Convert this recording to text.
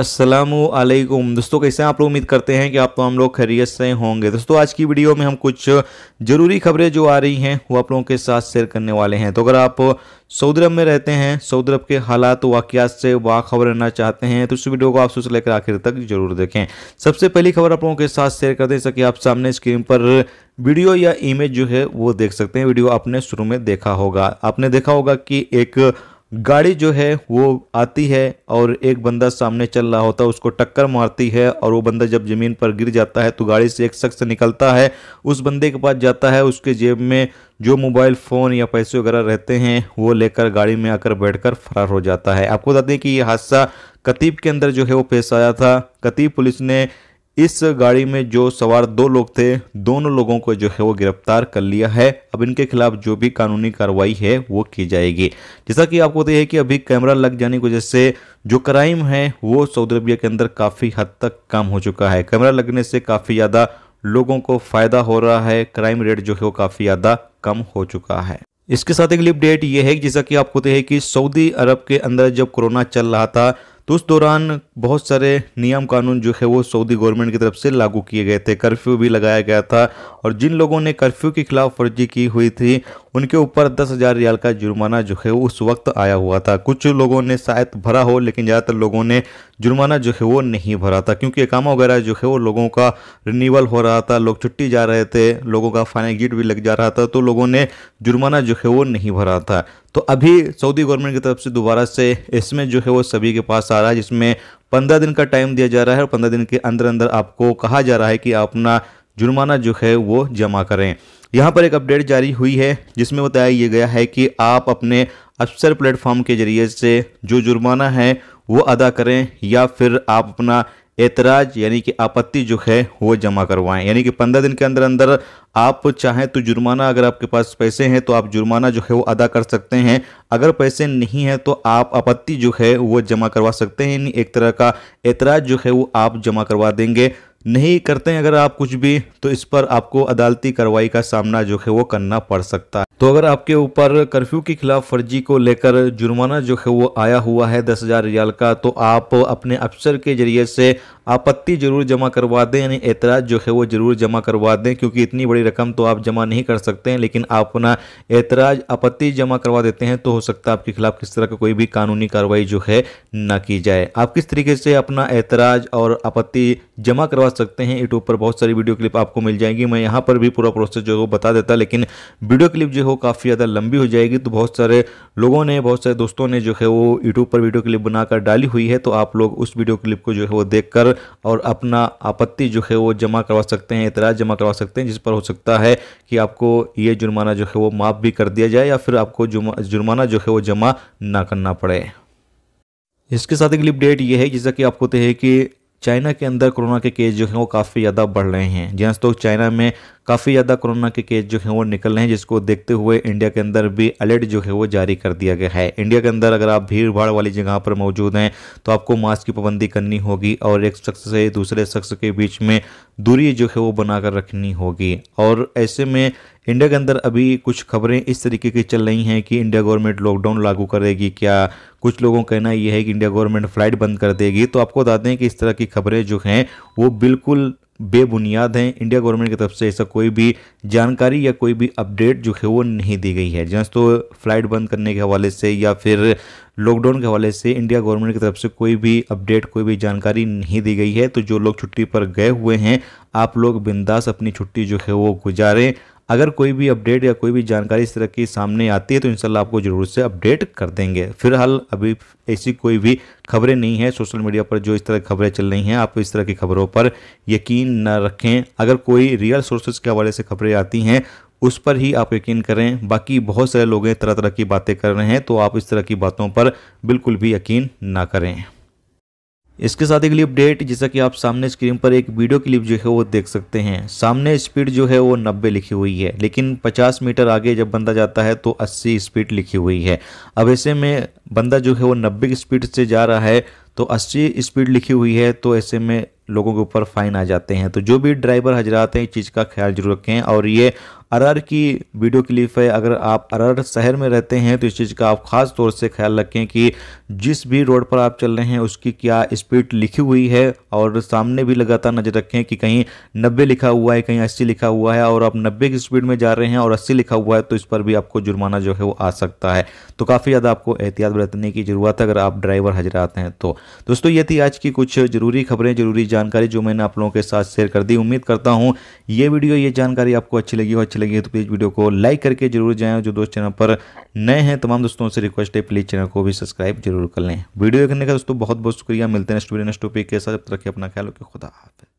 असलकुम दोस्तों कैसे आप लोग उम्मीद करते हैं कि आप तो हम लोग खैरियत से होंगे दोस्तों आज की वीडियो में हम कुछ ज़रूरी खबरें जो आ रही हैं वो आप लोगों के साथ शेयर करने वाले हैं तो अगर आप सऊदी अरब में रहते हैं सऊदी अरब के हालात वाकियात से वाखबर रहना चाहते हैं तो उस वीडियो को आप सोच लेकर आखिर तक जरूर देखें सबसे पहली खबर आप लोगों के साथ शेयर कर दें जैसा कि आप सामने स्क्रीन पर वीडियो या इमेज जो है वो देख सकते हैं वीडियो आपने शुरू में देखा होगा आपने देखा होगा कि एक गाड़ी जो है वो आती है और एक बंदा सामने चल रहा होता है उसको टक्कर मारती है और वो बंदा जब ज़मीन पर गिर जाता है तो गाड़ी से एक शख्स निकलता है उस बंदे के पास जाता है उसके जेब में जो मोबाइल फ़ोन या पैसे वगैरह रहते हैं वो लेकर गाड़ी में आकर बैठकर फरार हो जाता है आपको बता दें कि ये हादसा कतीब के अंदर जो है वो पेश आया था कतीब पुलिस ने इस गाड़ी में जो सवार दो लोग थे दोनों लोगों को जो है वो गिरफ्तार कर लिया है अब इनके खिलाफ जो भी कानूनी कार्रवाई है वो की जाएगी जैसा कि आपको बताइए कि अभी कैमरा लग जाने की वजह से जो क्राइम है वो सऊदी अरबिया के अंदर काफ़ी हद तक कम हो चुका है कैमरा लगने से काफ़ी ज़्यादा लोगों को फ़ायदा हो रहा है क्राइम रेट जो है वो काफ़ी ज़्यादा कम हो चुका है इसके साथ एक अपडेट ये है जैसा कि आपको है कि सऊदी अरब के अंदर जब कोरोना चल रहा था तो उस दौरान बहुत सारे नियम कानून जो है वो सऊदी गवर्नमेंट की तरफ से लागू किए गए थे कर्फ्यू भी लगाया गया था और जिन लोगों ने कर्फ्यू के खिलाफ वर्जी की हुई थी उनके ऊपर दस हजार रियाल का जुर्माना जो है उस वक्त आया हुआ था कुछ लोगों ने शायद भरा हो लेकिन ज़्यादातर लोगों ने जुर्माना जो है वो नहीं भरा था क्योंकि एकामा वगैरह जो है वो लोगों का रिन्यूअल हो रहा था लोग छुट्टी जा रहे थे लोगों का फाइनल गेट भी लग जा रहा था तो लोगों ने जुर्माना जो है वो नहीं भरा था तो अभी सऊदी गवर्नमेंट की तरफ से दोबारा से इसमें जो है वो सभी के पास आ रहा है जिसमें पंद्रह दिन का टाइम दिया जा रहा है और पंद्रह दिन के अंदर अंदर आपको कहा जा रहा है कि अपना जुर्माना जो है वो जमा करें यहाँ पर एक अपडेट जारी हुई है जिसमें बताया ये गया है कि आप अपने अफसर प्लेटफॉर्म के जरिए से जो जुर्माना है वो अदा करें या फिर आप अपना एतराज यानी कि आपत्ति जो है वो जमा करवाएं यानी कि पंद्रह दिन के अंदर अंदर आप चाहें तो जुर्माना अगर आपके पास पैसे हैं तो आप जुर्माना जो है वो अदा कर सकते हैं अगर पैसे नहीं हैं तो आप आपत्ति जो है वो जमा करवा सकते हैं यानी एक तरह का एतराज जो है वो आप जमा करवा देंगे नहीं करते हैं अगर आप कुछ भी तो इस पर आपको अदालती कार्रवाई का सामना जो है वो करना पड़ सकता है तो अगर आपके ऊपर कर्फ्यू के खिलाफ फर्जी को लेकर जुर्माना जो है वो आया हुआ है दस हज़ार रियाल का तो आप अपने अफसर के जरिए से आपत्ति जरूर जमा करवा दें यानी एतराज़ जो है वो जरूर जमा करवा दें क्योंकि इतनी बड़ी रकम तो आप जमा नहीं कर सकते हैं लेकिन आप अपना एतराज़ आपत्ति जमा करवा देते हैं तो हो सकता है आपके खिलाफ किस तरह का कोई भी कानूनी कार्रवाई जो है ना की जाए आप किस तरीके से अपना एतराज़ और आपत्ति जमा करवा सकते हैं यूट्यूब पर बहुत सारी वीडियो क्लिप आपको मिल जाएगी मैं यहाँ पर भी पूरा प्रोसेस जो है वो बता देता लेकिन वीडियो क्लिप जो है काफ़ी ज़्यादा लंबी हो जाएगी तो बहुत सारे लोगों ने बहुत सारे दोस्तों ने जो है वो यूट्यूब पर वीडियो क्लिप बनाकर डाली हुई है तो आप लोग उस वीडियो क्लिप को जो है वो देख और अपना आपत्ति जो है वो जमा करवा सकते हैं इतराज़ जमा करवा सकते हैं जिस पर हो सकता है कि आपको ये जुर्माना जो है वो माफ़ भी कर दिया जाए या फिर आपको जुर्माना जो है वो जमा ना करना पड़े इसके साथ अगली अपडेट ये है जैसा कि आपको तो है कि चाइना के अंदर कोरोना के केस जो हैं वो काफ़ी ज़्यादा बढ़ रहे हैं जी हाँ तो चाइना में काफ़ी ज़्यादा कोरोना के केस जो हैं वो निकल रहे हैं जिसको देखते हुए इंडिया के अंदर भी अलर्ट जो है वो जारी कर दिया गया है इंडिया के अंदर अगर आप भीड़ भाड़ वाली जगह पर मौजूद हैं तो आपको मास्क की पाबंदी करनी होगी और एक शख्स से दूसरे शख्स के बीच में दूरी जो है वो बनाकर रखनी होगी और ऐसे में इंडिया के अंदर अभी कुछ खबरें इस तरीके की चल रही हैं कि इंडिया गवर्नमेंट लॉकडाउन लागू करेगी क्या कुछ लोगों का कहना यह है कि इंडिया गवर्नमेंट फ़्लाइट बंद कर देगी तो आपको बता दें कि इस तरह की खबरें जो हैं वो बिल्कुल बेबुनियाद हैं इंडिया गवर्नमेंट की तरफ से ऐसा कोई भी जानकारी या कोई भी अपडेट जो है वो नहीं दी गई है जैसे तो फ्लाइट बंद करने के हवाले से या फिर लॉकडाउन के हवाले से इंडिया गवर्नमेंट की तरफ से कोई भी अपडेट कोई भी जानकारी नहीं दी गई है तो जो लोग छुट्टी पर गए हुए हैं आप लोग बिंदास अपनी छुट्टी जो है वो गुजारें अगर कोई भी अपडेट या कोई भी जानकारी इस तरह की सामने आती है तो इंशाल्लाह आपको ज़रूर से अपडेट कर देंगे फिलहाल अभी ऐसी कोई भी खबरें नहीं है सोशल मीडिया पर जो इस तरह की खबरें चल रही हैं आप इस तरह की खबरों पर यकीन न रखें अगर कोई रियल सोर्सेज के हवाले से खबरें आती हैं उस पर ही आप यकीन करें बाकी बहुत सारे लोग तरह तरह की बातें कर रहे हैं तो आप इस तरह की बातों पर बिल्कुल भी यकीन ना करें इसके साथ अगली अपडेट जैसा कि आप सामने स्क्रीन पर एक वीडियो क्लिप जो है वो देख सकते हैं सामने स्पीड जो है वो 90 लिखी हुई है लेकिन 50 मीटर आगे जब बंदा जाता है तो 80 स्पीड लिखी हुई है अब ऐसे में बंदा जो है वो 90 की स्पीड से जा रहा है तो 80 स्पीड लिखी हुई है तो ऐसे में लोगों के ऊपर फाइन आ जाते हैं तो जो भी ड्राइवर हजरात हैं इस चीज़ का ख्याल जरूर रखें और ये अरर की वीडियो क्लिप है अगर आप अरर शहर में रहते हैं तो इस चीज़ का आप ख़ास तौर से ख्याल रखें कि जिस भी रोड पर आप चल रहे हैं उसकी क्या स्पीड लिखी हुई है और सामने भी लगातार नज़र रखें कि कहीं नब्बे लिखा हुआ है कहीं अस्सी लिखा हुआ है और आप नब्बे की स्पीड में जा रहे हैं और अस्सी लिखा हुआ है तो इस पर भी आपको जुर्माना जो है वो आ सकता है तो काफ़ी ज़्यादा आपको एहतियात बरतने की ज़रूरत है अगर आप ड्राइवर हजरात हैं तो दोस्तों ये थी आज की कुछ ज़रूरी खबरें ज़रूरी जानकारी जो मैंने आप लोगों के साथ शेयर कर दी उम्मीद करता हूँ ये वीडियो ये जानकारी आपको अच्छी लगी हो अच्छी लगी तो प्लीज़ वीडियो को लाइक करके जरूर और जो दोस्त चैनल पर नए हैं तमाम दोस्तों से रिक्वेस्ट है प्लीज़ चैनल को भी सब्सक्राइब जरूर कर लें वीडियो देखने का दोस्तों बहुत बहुत शुक्रिया मिलते हैं नेक्स्ट वीडियो नेक्स्ट टॉपिक के साथ अब तक अपना ख्याल रखिए खुदा हाफिज़